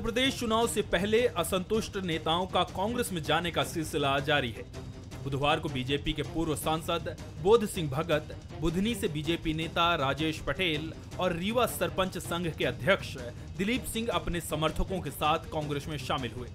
मध्य प्रदेश चुनाव से पहले असंतुष्ट नेताओं का कांग्रेस में जाने का सिलसिला जारी है बुधवार को बीजेपी के पूर्व सांसद बोध सिंह भगत बुधनी से बीजेपी नेता राजेश पटेल और रीवा सरपंच संघ के अध्यक्ष दिलीप सिंह अपने समर्थकों के साथ कांग्रेस में शामिल हुए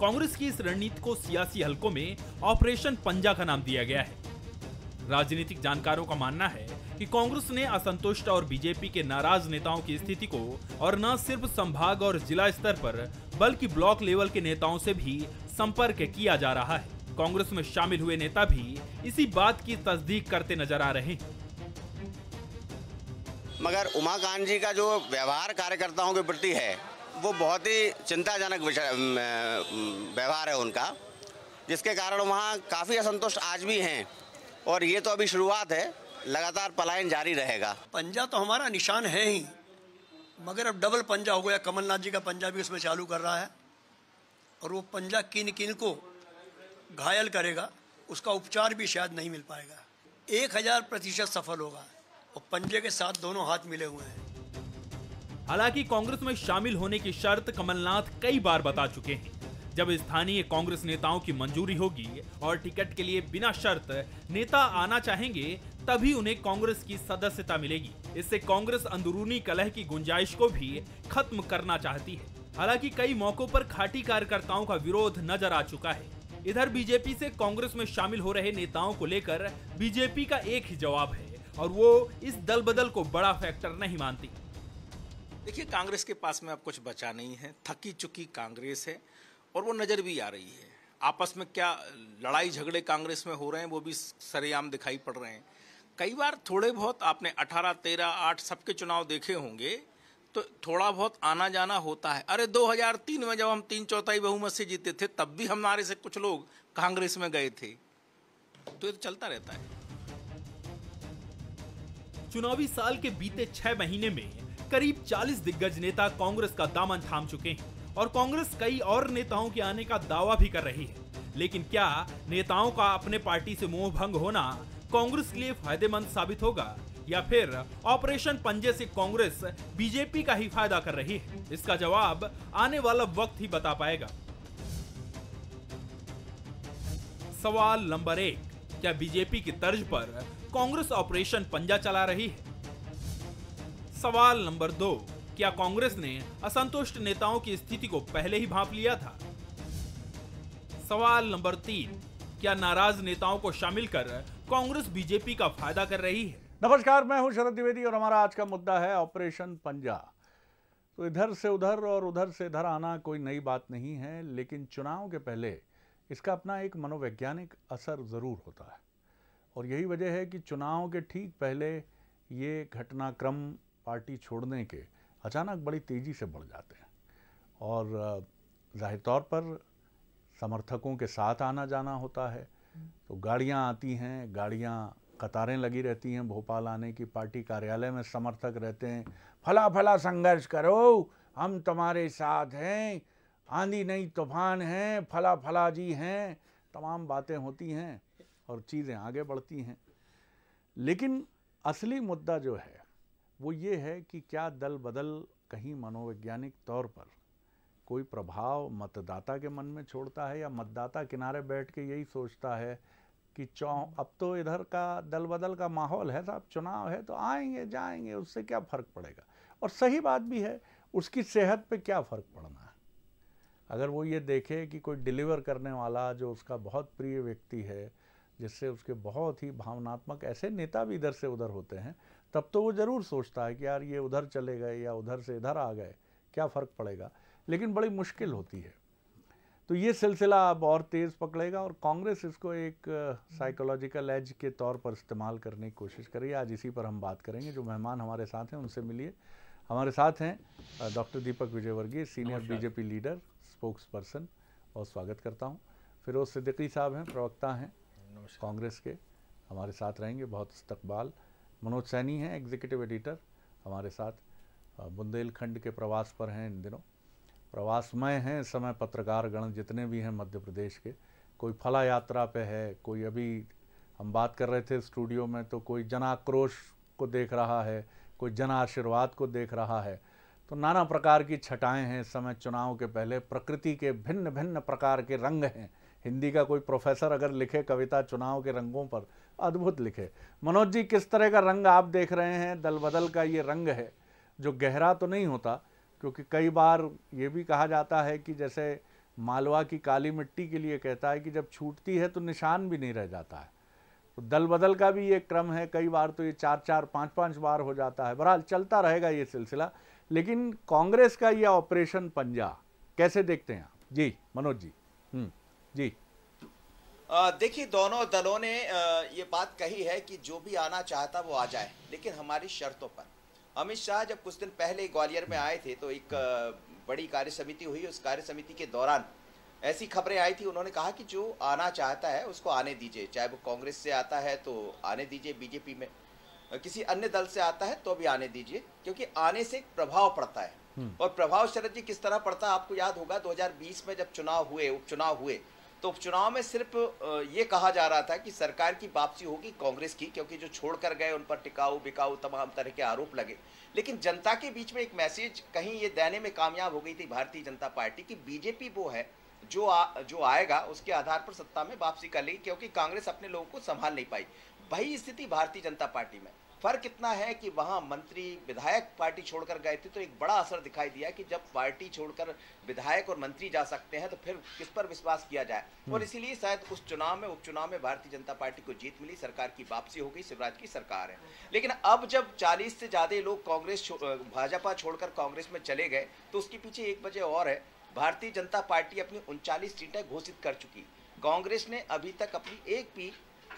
कांग्रेस की इस रणनीति को सियासी हलकों में ऑपरेशन पंजा का नाम दिया गया है राजनीतिक जानकारों का मानना है कि कांग्रेस ने असंतुष्ट और बीजेपी के नाराज नेताओं की स्थिति को और न सिर्फ संभाग और जिला स्तर पर बल्कि ब्लॉक लेवल के नेताओं से भी संपर्क किया जा रहा है कांग्रेस में शामिल हुए नेता भी इसी बात की तस्दीक करते नजर आ रहे हैं मगर उमाकांत जी का जो व्यवहार कार्यकर्ताओं के प्रति है वो बहुत ही चिंताजनक व्यवहार है उनका जिसके कारण वहाँ काफ़ी असंतुष्ट आज भी हैं और ये तो अभी शुरुआत है लगातार पलायन जारी रहेगा पंजा तो हमारा निशान है ही मगर अब डबल पंजा हो गया कमलनाथ जी का पंजा भी उसमें चालू कर रहा है और वो पंजा किन किन को घायल करेगा उसका उपचार भी शायद नहीं मिल पाएगा एक हजार प्रतिशत सफल होगा और पंजे के साथ दोनों हाथ मिले हुए हैं हालांकि कांग्रेस में शामिल होने की शर्त कमलनाथ कई बार बता चुके हैं जब स्थानीय कांग्रेस नेताओं की मंजूरी होगी और टिकट के लिए बिना शर्त नेता आना चाहेंगे तभी उन्हें कांग्रेस की सदस्यता मिलेगी इससे कांग्रेस अंदरूनी कलह की गुंजाइश को भी खत्म करना चाहती है हालांकि कई मौकों पर खाटी कार्यकर्ताओं का विरोध नजर आ चुका है इधर बीजेपी से कांग्रेस में शामिल हो रहे नेताओं को लेकर बीजेपी का एक ही जवाब है और वो इस दल बदल को बड़ा फैक्टर नहीं मानती देखिए कांग्रेस के पास में अब कुछ बचा नहीं है थकी चुकी कांग्रेस है और वो नजर भी आ रही है आपस में क्या लड़ाई झगड़े कांग्रेस में हो रहे हैं वो भी सरेआम दिखाई पड़ रहे हैं कई बार थोड़े बहुत आपने 18, 13, 8 सबके चुनाव देखे होंगे तो थोड़ा बहुत आना जाना होता है अरे 2003 में जब हम तीन चौथाई बहुमत से जीते थे तब भी हमारे से कुछ लोग कांग्रेस में गए थे तो ये तो चलता रहता है चुनावी साल के बीते छह महीने में करीब 40 दिग्गज नेता कांग्रेस का दामन थाम चुके हैं और कांग्रेस कई और नेताओं के आने का दावा भी कर रही है लेकिन क्या नेताओं का अपने पार्टी से मोह भंग होना कांग्रेस के लिए फायदेमंद साबित होगा या फिर ऑपरेशन पंजे से कांग्रेस बीजेपी का ही फायदा कर रही है इसका जवाब आने वाला वक्त ही बता पाएगा सवाल नंबर एक क्या बीजेपी की तर्ज पर कांग्रेस ऑपरेशन पंजा चला रही है सवाल नंबर दो क्या कांग्रेस ने असंतुष्ट नेताओं की स्थिति को पहले ही भाप लिया था सवाल नंबर तीन क्या नाराज नेताओं को शामिल कर कांग्रेस बीजेपी का फायदा कर रही है नमस्कार मैं हूं शरद द्विवेदी और हमारा आज का मुद्दा है ऑपरेशन पंजा तो इधर से उधर और उधर से इधर आना कोई नई बात नहीं है लेकिन चुनाव के पहले इसका अपना एक मनोवैज्ञानिक असर ज़रूर होता है और यही वजह है कि चुनाव के ठीक पहले ये घटनाक्रम पार्टी छोड़ने के अचानक बड़ी तेज़ी से बढ़ जाते हैं और ज़ाहिर तौर पर समर्थकों के साथ आना जाना होता है तो गाड़ियाँ आती हैं गाड़ियाँ कतारें लगी रहती हैं भोपाल आने की पार्टी कार्यालय में समर्थक रहते हैं फला फला संघर्ष करो हम तुम्हारे साथ हैं आंधी नहीं तूफान हैं फला फला जी हैं तमाम बातें होती हैं और चीज़ें आगे बढ़ती हैं लेकिन असली मुद्दा जो है वो ये है कि क्या दल बदल कहीं मनोवैज्ञानिक तौर पर कोई प्रभाव मतदाता के मन में छोड़ता है या मतदाता किनारे बैठ के यही सोचता है कि चौ अब तो इधर का दल बदल का माहौल है साहब तो चुनाव है तो आएंगे जाएंगे उससे क्या फ़र्क पड़ेगा और सही बात भी है उसकी सेहत पे क्या फ़र्क पड़ना है अगर वो ये देखे कि कोई डिलीवर करने वाला जो उसका बहुत प्रिय व्यक्ति है जिससे उसके बहुत ही भावनात्मक ऐसे नेता भी इधर से उधर होते हैं तब तो वो ज़रूर सोचता है कि यार ये उधर चले गए या उधर से इधर आ गए क्या फ़र्क पड़ेगा लेकिन बड़ी मुश्किल होती है तो ये सिलसिला अब और तेज़ पकड़ेगा और कांग्रेस इसको एक साइकोलॉजिकल एज के तौर पर इस्तेमाल करने की कोशिश करिए आज इसी पर हम बात करेंगे जो मेहमान हमारे साथ हैं उनसे मिलिए हमारे साथ हैं doctor Deepak Vijayvargiya senior BJP leader spokesperson और स्वागत करता हूं फिरोज सिद्दीकी साहब हैं प्रवक्ता हैं कांग्रेस के हमारे साथ रहेंगे बहुत इस्तकबाल मनोज सैनी हैं एग्जीक्यूटिव एडिटर हमारे साथ बुंदेलखंड के प्रवास पर हैं इन दिनों प्रवासमय हैं इस समय पत्रकारगण जितने भी हैं मध्य प्रदेश के कोई फला यात्रा पे है कोई अभी हम बात कर रहे थे स्टूडियो में तो कोई जन आक्रोश को देख रहा है कोई जन आशीर्वाद को देख रहा है तो नाना प्रकार की छटाएँ हैं इस समय चुनाव के पहले प्रकृति के भिन्न भिन्न प्रकार के रंग हैं हिंदी का कोई प्रोफेसर अगर लिखे कविता चुनाव के रंगों पर अद्भुत लिखे मनोज जी किस तरह का रंग आप देख रहे हैं दल बदल का ये रंग है जो गहरा तो नहीं होता क्योंकि कई बार ये भी कहा जाता है कि जैसे मालवा की काली मिट्टी के लिए कहता है कि जब छूटती है तो निशान भी नहीं रह जाता है तो दल बदल का भी ये क्रम है कई बार तो ये चार चार पाँच पाँच बार हो जाता है बहरहाल चलता रहेगा ये सिलसिला लेकिन कांग्रेस का ये ऑपरेशन पंजा कैसे देखते हैं आप जी मनोज जी हम्म, जी देखिए दोनों दलों ने ये बात कही है कि जो भी आना चाहता वो आ जाए लेकिन हमारी शर्तों पर अमित शाह जब कुछ दिन पहले ग्वालियर में आए थे तो एक बड़ी कार्य समिति हुई उस कार्य समिति के दौरान ऐसी खबरें आई थी उन्होंने कहा कि जो आना चाहता है उसको आने दीजिए चाहे वो कांग्रेस से आता है तो आने दीजिए बीजेपी में किसी अन्य दल से आता है तो भी आने दीजिए क्योंकि आने से प्रभाव पड़ता है हम्म। और प्रभाव शरद जी किस तरह पड़ता है आपको याद होगा 2020 में जब चुनाव हुए उपचुनाव हुए तो उपचुनाव में सिर्फ ये कहा जा रहा था कि सरकार की वापसी होगी कांग्रेस की क्योंकि जो छोड़कर गए उन पर टिकाऊ बिकाऊ तमाम तरह के आरोप लगे लेकिन जनता के बीच में एक मैसेज कहीं ये देने में कामयाब हो गई थी भारतीय जनता पार्टी की बीजेपी वो है जो आ, जो आएगा उसके आधार पर सत्ता में वापसी कर लेगी क्योंकि कांग्रेस अपने लोगों को संभाल नहीं पाई वही स्थिति भारतीय जनता पार्टी में फर्क इतना है कि वहाँ मंत्री विधायक पार्टी छोड़कर गए थे तो एक बड़ा असर दिखाई दिया कि जब पार्टी छोड़कर विधायक और मंत्री जा सकते हैं तो फिर किस पर विश्वास किया जाए हम्म। और इसीलिए शायद उस चुनाव में उपचुनाव में भारतीय जनता पार्टी को जीत मिली सरकार की वापसी हो गई शिवराज की सरकार है लेकिन अब जब चालीस से ज़्यादा लोग कांग्रेस भाजपा छोड़कर कांग्रेस में चले गए तो उसके पीछे एक वजह और है भारतीय जनता पार्टी अपनी उनचालीस सीटें घोषित कर चुकी कांग्रेस ने अभी तक अपनी एक भी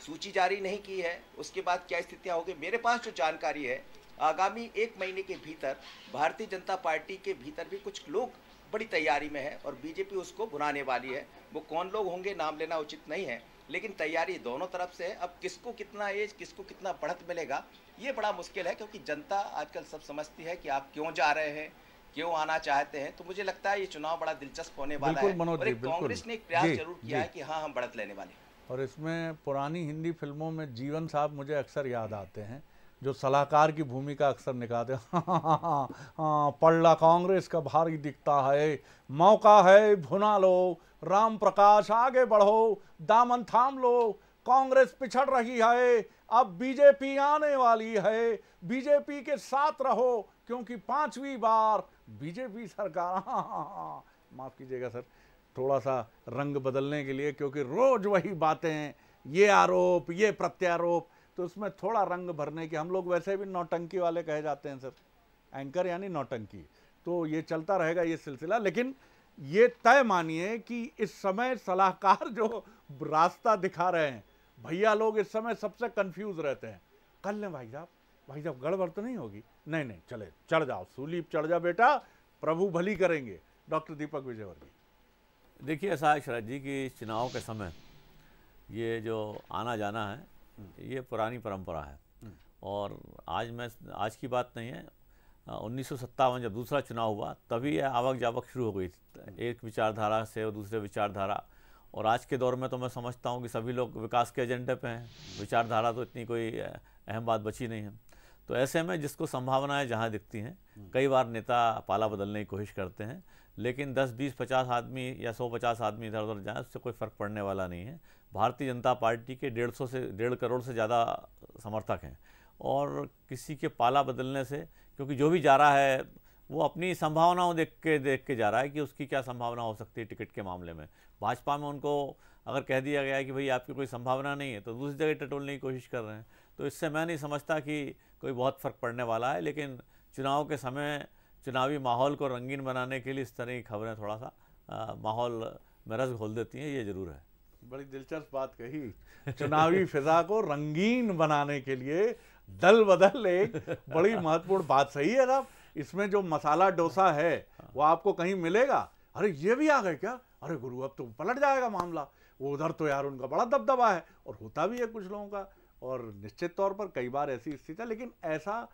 सूची जारी नहीं की है उसके बाद क्या स्थितियाँ होगी मेरे पास जो जानकारी है आगामी एक महीने के भीतर भारतीय जनता पार्टी के भीतर भी कुछ लोग बड़ी तैयारी में है और बीजेपी उसको बुलाने वाली है वो कौन लोग होंगे नाम लेना उचित नहीं है लेकिन तैयारी दोनों तरफ से है अब किसको कितना एज किसको कितना बढ़त मिलेगा ये बड़ा मुश्किल है क्योंकि जनता आजकल सब समझती है कि आप क्यों जा रहे हैं क्यों आना चाहते हैं तो मुझे लगता है ये चुनाव बड़ा दिलचस्प होने वाला है और कांग्रेस ने एक प्रयास जरूर किया है कि हाँ हम बढ़त लेने वाले हैं और इसमें पुरानी हिंदी फिल्मों में जीवन साहब मुझे अक्सर याद आते हैं जो सलाहकार की भूमिका अक्सर निकालते हाँ हाँ हाँ हाँ कांग्रेस का भारी दिखता है मौका है भुना लो राम प्रकाश आगे बढ़ो दामन थाम लो कांग्रेस पिछड़ रही है अब बीजेपी आने वाली है बीजेपी के साथ रहो क्योंकि पांचवी बार बीजेपी सरकार हाँ हाँ हाँ, हाँ, हाँ, हाँ माफ़ कीजिएगा सर थोड़ा सा रंग बदलने के लिए क्योंकि रोज़ वही बातें ये आरोप ये प्रत्यारोप तो उसमें थोड़ा रंग भरने की हम लोग वैसे भी नौटंकी वाले कहे जाते हैं सर एंकर यानी नौटंकी तो ये चलता रहेगा ये सिलसिला लेकिन ये तय मानिए कि इस समय सलाहकार जो रास्ता दिखा रहे हैं भैया लोग इस समय सबसे कंफ्यूज रहते हैं कल लें भाई साहब भाई साहब गड़बड़ तो नहीं होगी नहीं नहीं चले चढ़ जाओ सुलीप चढ़ जाओ बेटा प्रभु भली करेंगे डॉक्टर दीपक विजयवर्गीय देखिए ऐसा है शरद जी कि चुनाव के समय ये जो आना जाना है ये पुरानी परंपरा है और आज मैं आज की बात नहीं है उन्नीस जब दूसरा चुनाव हुआ तभी यह आवक जावक शुरू हो गई थी एक विचारधारा से और दूसरे विचारधारा और आज के दौर में तो मैं समझता हूँ कि सभी लोग विकास के एजेंडे पे हैं विचारधारा तो इतनी कोई अहम बात बची नहीं है तो ऐसे में जिसको संभावनाएं जहाँ दिखती हैं कई बार नेता पाला बदलने की कोशिश करते हैं लेकिन 10, 20, 50 आदमी या 150 आदमी इधर उधर जाएँ उससे कोई फ़र्क पड़ने वाला नहीं है भारतीय जनता पार्टी के डेढ़ सौ से डेढ़ करोड़ से ज़्यादा समर्थक हैं और किसी के पाला बदलने से क्योंकि जो भी जा रहा है वो अपनी संभावनाओं देख के देख के जा रहा है कि उसकी क्या संभावना हो सकती है टिकट के मामले में भाजपा में उनको अगर कह दिया गया है कि भाई आपकी कोई संभावना नहीं है तो दूसरी जगह टटोलने की कोशिश कर रहे हैं तो इससे मैं नहीं समझता कि कोई बहुत फ़र्क पड़ने वाला है लेकिन चुनाव के समय चुनावी माहौल को रंगीन बनाने के लिए इस तरह की खबरें थोड़ा सा माहौल में रस घोल देती हैं ये जरूर है बड़ी दिलचस्प बात कही चुनावी फिजा को रंगीन बनाने के लिए दल बदल एक बड़ी महत्वपूर्ण बात सही है साहब इसमें जो मसाला डोसा है वो आपको कहीं मिलेगा अरे ये भी आ गए क्या अरे गुरु अब तो पलट जाएगा मामला वो उधर तो यार उनका बड़ा दबदबा है और होता भी है कुछ लोगों का और निश्चित तौर पर कई बार ऐसी स्थिति है लेकिन ऐसा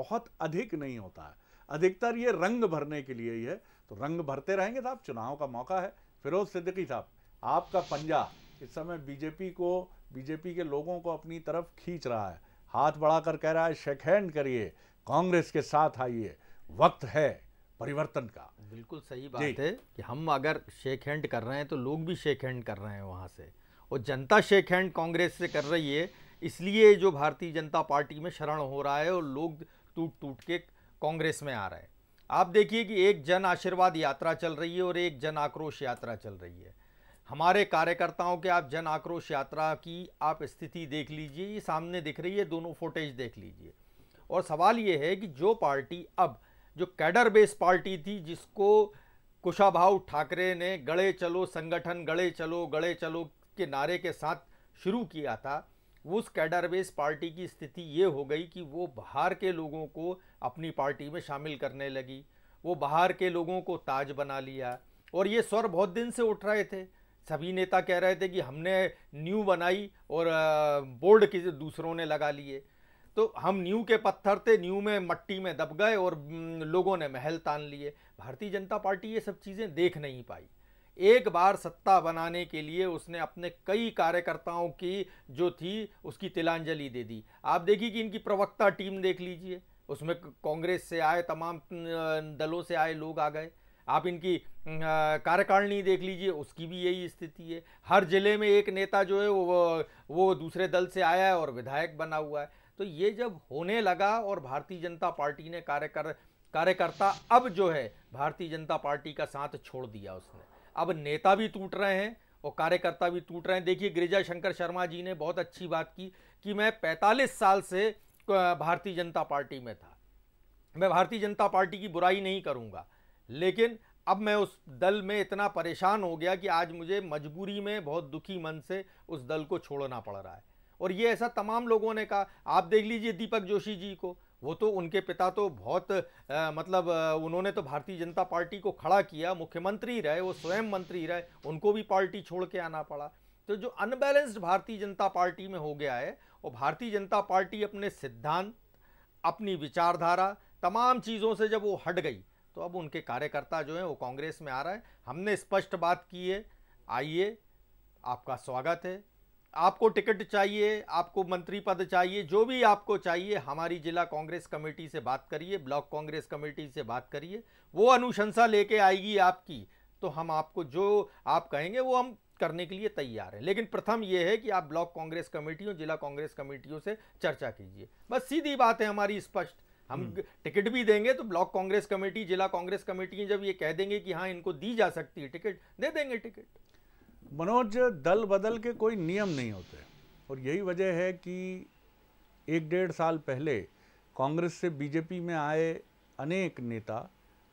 बहुत अधिक नहीं होता है अधिकतर ये रंग भरने के लिए ही है तो रंग भरते रहेंगे साहब चुनाव का मौका है फिरोज सिद्दीकी साहब आपका पंजा इस समय बीजेपी को बीजेपी के लोगों को अपनी तरफ खींच रहा है हाथ बढ़ाकर कह रहा है शेक हैंड करिए कांग्रेस के साथ आइए वक्त है परिवर्तन का बिल्कुल सही बात है कि हम अगर शेक हैंड कर रहे हैं तो लोग भी शेक हैंड कर रहे हैं वहाँ से और जनता शेक हैंड कांग्रेस से कर रही है इसलिए जो भारतीय जनता पार्टी में शरण हो रहा है और लोग टूट टूट के कांग्रेस में आ रहा है आप देखिए कि एक जन आशीर्वाद यात्रा चल रही है और एक जन आक्रोश यात्रा चल रही है हमारे कार्यकर्ताओं के आप जन आक्रोश यात्रा की आप स्थिति देख लीजिए ये सामने दिख रही है दोनों फोटेज देख लीजिए और सवाल ये है कि जो पार्टी अब जो कैडर बेस्ड पार्टी थी जिसको कुशाभाव ठाकरे ने गड़े चलो संगठन गड़े चलो गड़े चलो के नारे के साथ शुरू किया था उस कैडर बेस पार्टी की स्थिति ये हो गई कि वो बाहर के लोगों को अपनी पार्टी में शामिल करने लगी वो बाहर के लोगों को ताज बना लिया और ये स्वर बहुत दिन से उठ रहे थे सभी नेता कह रहे थे कि हमने न्यू बनाई और बोर्ड किसी दूसरों ने लगा लिए तो हम न्यू के पत्थर थे न्यू में मट्टी में दब गए और लोगों ने महल तान लिए भारतीय जनता पार्टी ये सब चीज़ें देख नहीं पाई एक बार सत्ता बनाने के लिए उसने अपने कई कार्यकर्ताओं की जो थी उसकी तिलांजलि दे दी आप देखिए कि इनकी प्रवक्ता टीम देख लीजिए उसमें कांग्रेस से आए तमाम दलों से आए लोग आ गए आप इनकी कार्यकारिणी देख लीजिए उसकी भी यही स्थिति है हर ज़िले में एक नेता जो है वो वो दूसरे दल से आया है और विधायक बना हुआ है तो ये जब होने लगा और भारतीय जनता पार्टी ने कार्यकर कार्यकर्ता अब जो है भारतीय जनता पार्टी का साथ छोड़ दिया उसने अब नेता भी टूट रहे हैं और कार्यकर्ता भी टूट रहे हैं देखिए गिरिजा शंकर शर्मा जी ने बहुत अच्छी बात की कि मैं 45 साल से भारतीय जनता पार्टी में था मैं भारतीय जनता पार्टी की बुराई नहीं करूँगा लेकिन अब मैं उस दल में इतना परेशान हो गया कि आज मुझे मजबूरी में बहुत दुखी मन से उस दल को छोड़ना पड़ रहा है और ये ऐसा तमाम लोगों ने कहा आप देख लीजिए दीपक जोशी जी को वो तो उनके पिता तो बहुत आ, मतलब उन्होंने तो भारतीय जनता पार्टी को खड़ा किया मुख्यमंत्री रहे वो स्वयं मंत्री रहे उनको भी पार्टी छोड़ के आना पड़ा तो जो अनबैलेंस्ड भारतीय जनता पार्टी में हो गया है वो भारतीय जनता पार्टी अपने सिद्धांत अपनी विचारधारा तमाम चीज़ों से जब वो हट गई तो अब उनके कार्यकर्ता जो हैं वो कांग्रेस में आ रहा है हमने स्पष्ट बात की है आइए आपका स्वागत है आपको टिकट चाहिए आपको मंत्री पद चाहिए जो भी आपको चाहिए हमारी जिला कांग्रेस कमेटी से बात करिए ब्लॉक कांग्रेस कमेटी से बात करिए वो अनुशंसा लेके आएगी आपकी तो हम आपको जो आप कहेंगे वो हम करने के लिए तैयार हैं लेकिन प्रथम ये है कि आप ब्लॉक कांग्रेस कमेटियों जिला कांग्रेस कमेटियों से चर्चा कीजिए बस सीधी बात है हमारी स्पष्ट हम हम्म। टिकट भी देंगे तो ब्लॉक कांग्रेस कमेटी जिला कांग्रेस कमेटी जब ये कह देंगे कि हाँ इनको दी जा सकती है टिकट दे देंगे टिकट मनोज दल बदल के कोई नियम नहीं होते और यही वजह है कि एक डेढ़ साल पहले कांग्रेस से बीजेपी में आए अनेक नेता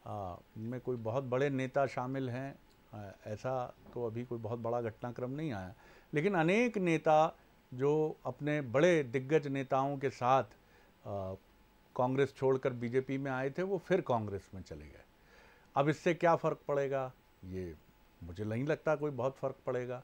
आ, में कोई बहुत बड़े नेता शामिल हैं आ, ऐसा तो अभी कोई बहुत बड़ा घटनाक्रम नहीं आया लेकिन अनेक नेता जो अपने बड़े दिग्गज नेताओं के साथ कांग्रेस छोड़कर बीजेपी में आए थे वो फिर कांग्रेस में चले गए अब इससे क्या फ़र्क पड़ेगा ये मुझे नहीं लगता कोई बहुत फ़र्क पड़ेगा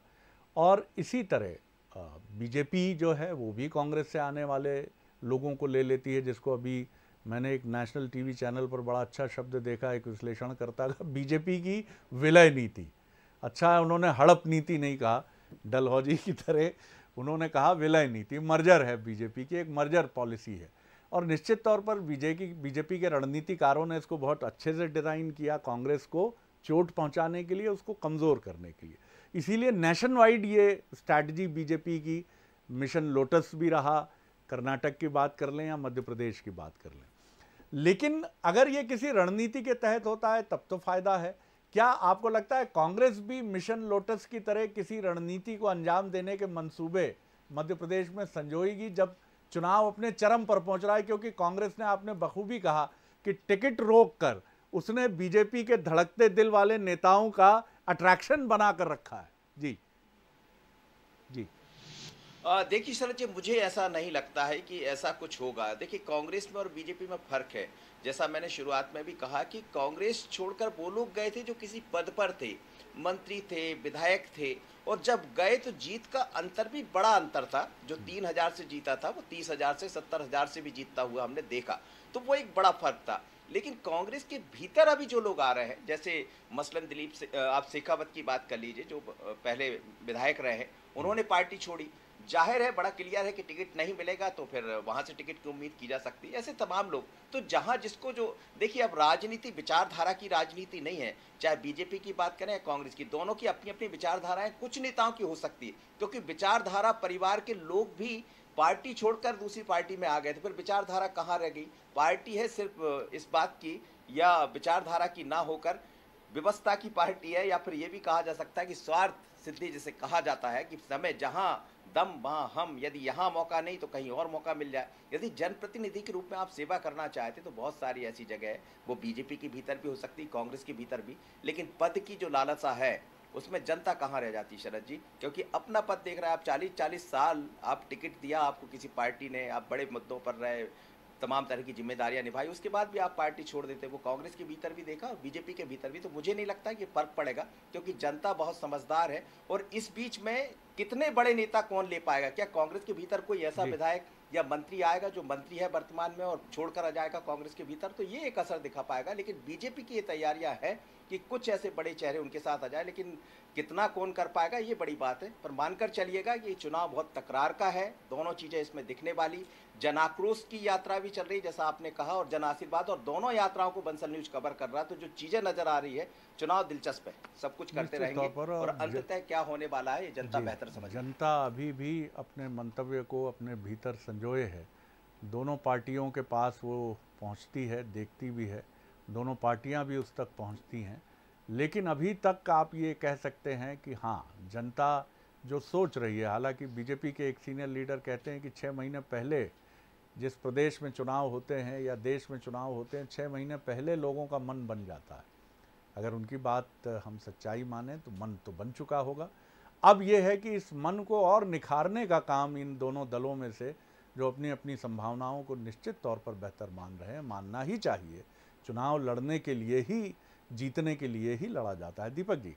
और इसी तरह बीजेपी जो है वो भी कांग्रेस से आने वाले लोगों को ले लेती है जिसको अभी मैंने एक नेशनल टीवी चैनल पर बड़ा अच्छा शब्द देखा एक विश्लेषण करता था बीजेपी की विलय नीति अच्छा है उन्होंने हड़प नीति नहीं कहा डलहौजी की तरह उन्होंने कहा विलय नीति मर्जर है बीजेपी की एक मर्जर पॉलिसी है और निश्चित तौर पर बीजेपी बीजेपी के रणनीतिकारों ने इसको बहुत अच्छे से डिज़ाइन किया कांग्रेस को चोट पहुंचाने के लिए उसको कमज़ोर करने के लिए इसीलिए नेशन वाइड ये स्ट्रैटी बीजेपी की मिशन लोटस भी रहा कर्नाटक की बात कर लें या मध्य प्रदेश की बात कर लें लेकिन अगर ये किसी रणनीति के तहत होता है तब तो फ़ायदा है क्या आपको लगता है कांग्रेस भी मिशन लोटस की तरह किसी रणनीति को अंजाम देने के मंसूबे मध्य प्रदेश में संजोएगी जब चुनाव अपने चरम पर पहुंच रहा है क्योंकि कांग्रेस ने आपने बखूबी कहा कि टिकट रोक कर उसने बीजेपी के धड़कते दिल वाले नेताओं का अट्रैक्शन बना कर रखा है जी जी देखिए शरद जी मुझे ऐसा नहीं लगता है कि ऐसा कुछ होगा देखिए कांग्रेस में और बीजेपी में फर्क है जैसा मैंने शुरुआत में भी कहा कि कांग्रेस छोड़कर वो लोग गए थे जो किसी पद पर थे मंत्री थे विधायक थे और जब गए तो जीत का अंतर भी बड़ा अंतर था जो हम्म। तीन हजार से जीता था वो तीस हजार से सत्तर हजार से भी जीतता हुआ हमने देखा तो वो एक बड़ा फर्क था लेकिन कांग्रेस के भीतर अभी जो लोग आ रहे हैं जैसे मसलन दिलीप से, आप शेखावत की बात कर लीजिए जो पहले विधायक रहे उन्होंने हम्म। पार्टी छोड़ी जाहिर है बड़ा क्लियर है कि टिकट नहीं मिलेगा तो फिर वहाँ से टिकट की उम्मीद की जा सकती है ऐसे तमाम लोग तो जहाँ जिसको जो देखिए अब राजनीति विचारधारा की राजनीति नहीं है चाहे बीजेपी की बात करें या कांग्रेस की दोनों की अपनी अपनी विचारधाराएं कुछ नेताओं की हो सकती है क्योंकि विचारधारा परिवार के लोग भी पार्टी छोड़कर दूसरी पार्टी में आ गए तो फिर विचारधारा कहाँ रह गई पार्टी है सिर्फ इस बात की या विचारधारा की ना होकर व्यवस्था की पार्टी है या फिर ये भी कहा जा सकता है कि स्वार्थ सिद्धि जिसे कहा जाता है कि समय जहाँ दम वहाँ हम यदि यहाँ मौका नहीं तो कहीं और मौका मिल जाए यदि जनप्रतिनिधि के रूप में आप सेवा करना चाहते तो बहुत सारी ऐसी जगह है वो बीजेपी के भीतर भी हो सकती कांग्रेस के भीतर भी लेकिन पद की जो लालसा है उसमें जनता कहाँ रह जाती शरद जी क्योंकि अपना पद देख रहे हैं आप चालीस चालीस साल आप टिकट दिया आपको किसी पार्टी ने आप बड़े मुद्दों पर रहे तमाम तरह की जिम्मेदारियां निभाई उसके बाद भी आप पार्टी छोड़ देते वो कांग्रेस के भीतर भी देखा और बीजेपी के भीतर भी तो मुझे नहीं लगता कि फर्क पड़ेगा क्योंकि जनता बहुत समझदार है और इस बीच में कितने बड़े नेता कौन ले पाएगा क्या कांग्रेस के भीतर कोई ऐसा विधायक या मंत्री आएगा जो मंत्री है वर्तमान में और छोड़कर आ जाएगा कांग्रेस के भीतर तो ये एक असर दिखा पाएगा लेकिन बीजेपी की ये तैयारियां हैं कि कुछ ऐसे बड़े चेहरे उनके साथ आ जाए लेकिन कितना कौन कर पाएगा ये बड़ी बात है पर मानकर चलिएगा कि चुनाव बहुत तकरार का है दोनों चीज़ें इसमें दिखने वाली जनाक्रोश की यात्रा भी चल रही है जैसा आपने कहा और जन आशीर्वाद और दोनों यात्राओं को बंसल न्यूज कवर कर रहा है तो जो चीजें नजर आ रही है चुनाव दिलचस्प है सब कुछ करते रहेंगे और, और अंततः क्या होने वाला है जनता बेहतर समझ जनता अभी भी अपने मंतव्य को अपने भीतर संजोए है दोनों पार्टियों के पास वो पहुँचती है देखती भी है दोनों पार्टियाँ भी उस तक पहुँचती हैं लेकिन अभी तक आप ये कह सकते हैं कि हाँ जनता जो सोच रही है हालांकि बीजेपी के एक सीनियर लीडर कहते हैं कि छः महीने पहले जिस प्रदेश में चुनाव होते हैं या देश में चुनाव होते हैं छः महीने पहले लोगों का मन बन जाता है अगर उनकी बात हम सच्चाई माने तो मन तो बन चुका होगा अब ये है कि इस मन को और निखारने का काम इन दोनों दलों में से जो अपनी अपनी संभावनाओं को निश्चित तौर पर बेहतर मान रहे हैं मानना ही चाहिए चुनाव लड़ने के लिए ही जीतने के लिए ही लड़ा जाता है दीपक जी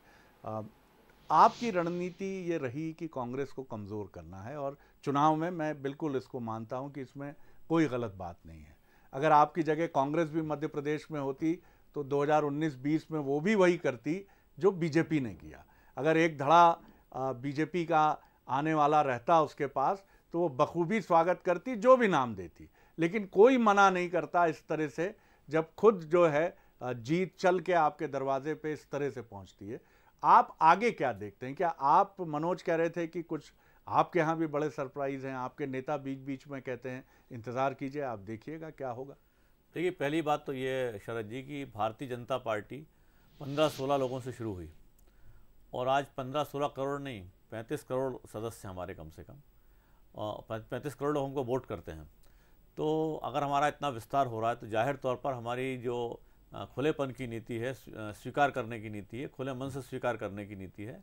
आपकी रणनीति ये रही कि कांग्रेस को कमज़ोर करना है और चुनाव में मैं बिल्कुल इसको मानता हूँ कि इसमें कोई गलत बात नहीं है अगर आपकी जगह कांग्रेस भी मध्य प्रदेश में होती तो 2019-20 में वो भी वही करती जो बीजेपी ने किया अगर एक धड़ा बीजेपी का आने वाला रहता उसके पास तो वो बखूबी स्वागत करती जो भी नाम देती लेकिन कोई मना नहीं करता इस तरह से जब खुद जो है जीत चल के आपके दरवाजे पे इस तरह से पहुंचती है आप आगे क्या देखते हैं क्या आप मनोज कह रहे थे कि कुछ आपके यहाँ भी बड़े सरप्राइज़ हैं आपके नेता बीच बीच में कहते हैं इंतज़ार कीजिए आप देखिएगा क्या होगा देखिए पहली बात तो ये शरद जी की भारतीय जनता पार्टी पंद्रह सोलह लोगों से शुरू हुई और आज पंद्रह सोलह करोड़ नहीं पैंतीस करोड़ सदस्य हमारे कम से कम पैंतीस करोड़ लोग हमको वोट करते हैं तो अगर हमारा इतना विस्तार हो रहा है तो जाहिर तौर पर हमारी जो खुलेपन की नीति है स्वीकार करने की नीति है खुले मन से स्वीकार करने की नीति है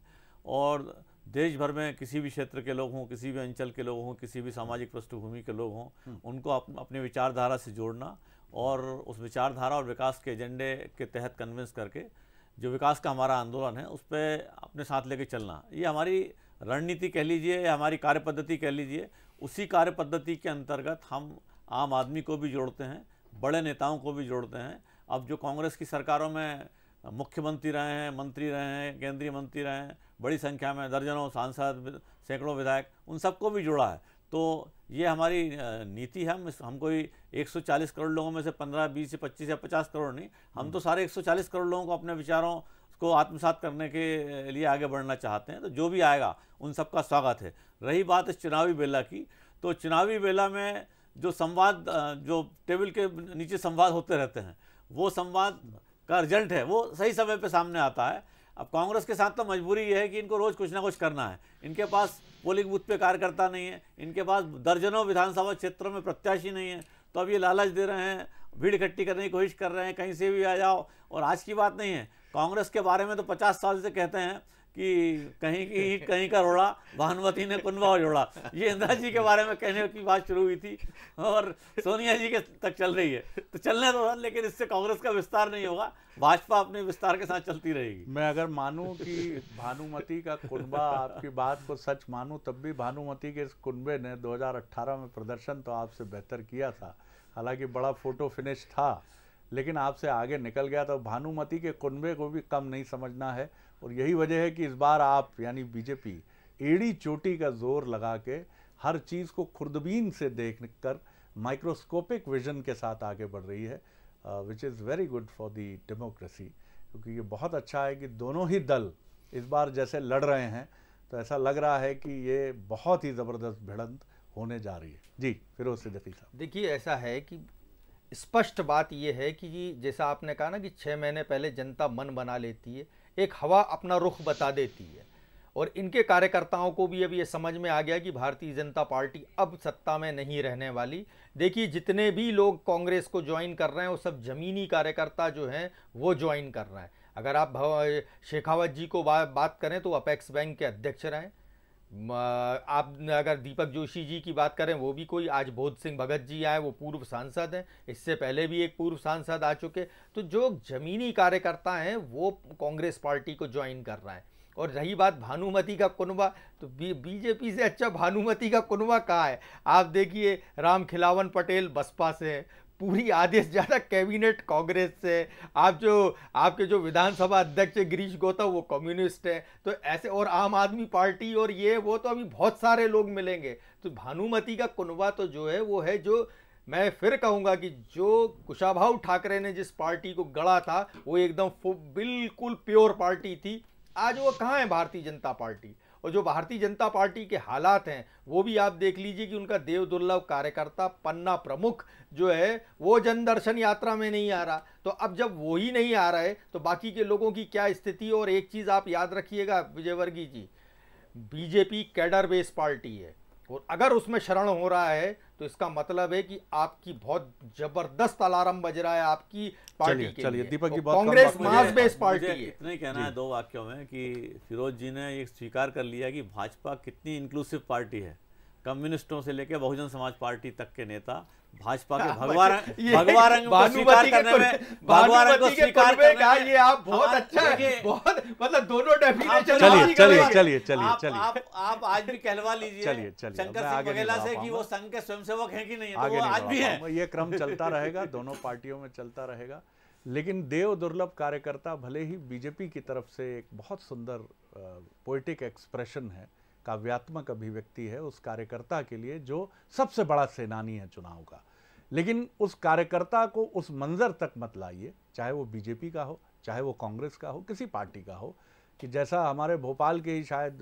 और देश भर में किसी भी क्षेत्र के लोग हों किसी भी अंचल के लोग हों किसी भी सामाजिक पृष्ठभूमि के लोग हों हम्म। उनको अप, अपने विचारधारा से जोड़ना और उस विचारधारा और विकास के एजेंडे के तहत कन्विंस करके जो विकास का हमारा आंदोलन है उस पर अपने साथ लेके चलना ये हमारी रणनीति कह लीजिए या हमारी कार्य पद्धति कह लीजिए उसी कार्य पद्धति के अंतर्गत हम आम आदमी को भी जोड़ते हैं बड़े नेताओं को भी जोड़ते हैं अब जो कांग्रेस की सरकारों में मुख्यमंत्री रहे हैं मंत्री रहे हैं केंद्रीय मंत्री रहे हैं बड़ी संख्या में दर्जनों सांसद सैकड़ों विधायक उन सबको भी जुड़ा है तो ये हमारी नीति है हम हमको 140 करोड़ लोगों में से 15, 20 से 25 या 50 करोड़ नहीं हम तो हम्म। सारे 140 करोड़ लोगों को अपने विचारों को आत्मसात करने के लिए आगे बढ़ना चाहते हैं तो जो भी आएगा उन सबका स्वागत है रही बात इस चुनावी बेला की तो चुनावी बेला में जो संवाद जो टेबल के नीचे संवाद होते रहते हैं वो संवाद का रिजल्ट है वो सही समय पर सामने आता है अब कांग्रेस के साथ तो मजबूरी यह है कि इनको रोज़ कुछ ना कुछ करना है इनके पास पोलिंग बूथ पे कार्यकर्ता नहीं है इनके पास दर्जनों विधानसभा क्षेत्रों में प्रत्याशी नहीं है तो अब ये लालच दे रहे हैं भीड़ इकट्ठी करने की कोशिश कर रहे हैं कहीं से भी आ जाओ और आज की बात नहीं है कांग्रेस के बारे में तो पचास साल से कहते हैं कि कहीं की कहीं का रोड़ा भानुमती ने कुनबा जोड़ा ये इंदिरा जी के बारे में कहने की बात शुरू हुई थी और सोनिया जी के तक चल रही है तो चलने तो लेकिन इससे कांग्रेस का विस्तार नहीं होगा भाजपा अपने विस्तार के साथ चलती रहेगी मैं अगर मानूं कि भानुमति का कुनबा आपकी बात को सच मानूं तब भी भानुमती के इस कुनबे ने दो में प्रदर्शन तो आपसे बेहतर किया था हालांकि बड़ा फोटो फिनिश था लेकिन आपसे आगे निकल गया तो भानुमति के कुनबे को भी कम नहीं समझना है और यही वजह है कि इस बार आप यानी बीजेपी एड़ी चोटी का जोर लगा के हर चीज़ को खुर्दबीन से देख कर माइक्रोस्कोपिक विजन के साथ आगे बढ़ रही है which is very good for the democracy क्योंकि ये बहुत अच्छा है कि दोनों ही दल इस बार जैसे लड़ रहे हैं तो ऐसा लग रहा है कि ये बहुत ही ज़बरदस्त भिड़ंत होने जा रही है जी फिरोज सिद्दीकी साहब देखिए ऐसा है कि स्पष्ट बात यह है कि जैसा आपने कहा ना कि छः महीने पहले जनता मन बना लेती है एक हवा अपना रुख बता देती है और इनके कार्यकर्ताओं को भी अब ये समझ में आ गया कि भारतीय जनता पार्टी अब सत्ता में नहीं रहने वाली देखिए जितने भी लोग कांग्रेस को ज्वाइन कर रहे हैं वो सब जमीनी कार्यकर्ता जो हैं वो ज्वाइन कर रहे हैं अगर आप शेखावत जी को बात करें तो अपेक्स बैंक के अध्यक्ष रहे आप अगर दीपक जोशी जी की बात करें वो भी कोई आज बोध सिंह भगत जी आए वो पूर्व सांसद हैं इससे पहले भी एक पूर्व सांसद आ चुके तो जो जमीनी कार्यकर्ता हैं वो कांग्रेस पार्टी को ज्वाइन कर रहा है और रही बात भानुमति का कुनबा तो बी बीजेपी से अच्छा भानुमति का कुनबा कहाँ है आप देखिए राम खिलावन पटेल बसपा से हैं पूरी आदेश ज़्यादा कैबिनेट कांग्रेस से आप जो आपके जो विधानसभा अध्यक्ष गिरीश गौतम वो कम्युनिस्ट है तो ऐसे और आम आदमी पार्टी और ये वो तो अभी बहुत सारे लोग मिलेंगे तो भानुमति का कुनवा तो जो है वो है जो मैं फिर कहूँगा कि जो कुशाभा ठाकरे ने जिस पार्टी को गढ़ा था वो एकदम बिल्कुल प्योर पार्टी थी आज वो कहाँ है भारतीय जनता पार्टी और जो भारतीय जनता पार्टी के हालात हैं वो भी आप देख लीजिए कि उनका देव दुर्लभ कार्यकर्ता पन्ना प्रमुख जो है वो जनदर्शन यात्रा में नहीं आ रहा तो अब जब वो ही नहीं आ रहा है तो बाकी के लोगों की क्या स्थिति और एक चीज़ आप याद रखिएगा Vijayvargiya ji BJP cadre based party है और अगर उसमें शरण हो रहा है तो इसका मतलब है कि आपकी बहुत जबरदस्त अलार्म बज रहा है आपकी पार्टी के चलिए दीपक जी तो कांग्रेस मास बेस पार्टी है इतना ही कहना है दो वाक्यों में कि फिरोज जी ने ये स्वीकार कर लिया कि भाजपा कितनी इंक्लूसिव पार्टी है कम्युनिस्टों से लेकर बहुजन समाज पार्टी तक के नेता भाजपा के हाँ, भगवा रंग भगवा रंग स्वीकार करने में भगवा रंग को स्वीकार ये आप बहुत अच्छा है बहुत मतलब दोनों डेफिनेशन चलिए चलिए चलिए चलिए चलिए आप आप आज भी कहलवा लीजिए चलिए चलिए शंकर सिंह बघेला से कि वो संघ के स्वयंसेवक हैं कि नहीं तो वो आज भी है ये क्रम चलता रहेगा दोनों पार्टियों में चलता रहेगा लेकिन देव दुर्लभ कार्यकर्ता भले ही बीजेपी की तरफ से एक बहुत सुंदर पोइटिक एक्सप्रेशन है काव्यात्मक अभिव्यक्ति है उस कार्यकर्ता के लिए जो सबसे बड़ा सेनानी है चुनाव का लेकिन उस कार्यकर्ता को उस मंजर तक मत लाइए चाहे वो बीजेपी का हो चाहे वो कांग्रेस का हो किसी पार्टी का हो कि जैसा हमारे भोपाल के ही शायद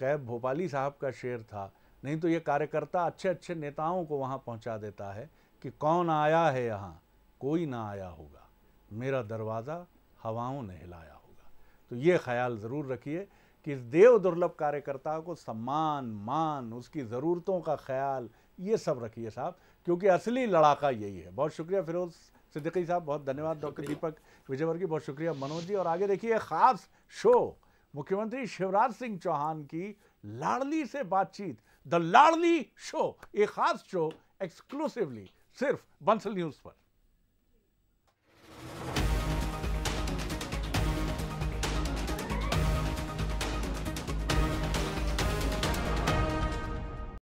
कैब भोपाली साहब का शेर था नहीं तो ये कार्यकर्ता अच्छे अच्छे नेताओं को वहाँ पहुँचा देता है कि कौन आया है यहाँ कोई ना आया होगा मेरा दरवाज़ा हवाओं ने हिलाया होगा तो ये ख्याल ज़रूर रखिए कि देव दुर्लभ कार्यकर्ता को सम्मान मान उसकी ज़रूरतों का ख्याल ये सब रखिए साहब क्योंकि असली लड़ाका यही है बहुत शुक्रिया फिरोज सिद्दीकी साहब बहुत धन्यवाद डॉक्टर दीपक विजयवर्गीय बहुत शुक्रिया मनोज जी और आगे देखिए ख़ास शो मुख्यमंत्री शिवराज सिंह चौहान की लाडली से बातचीत द लाडली शो एक खास शो एक्सक्लूसिवली सिर्फ बंसल न्यूज़ पर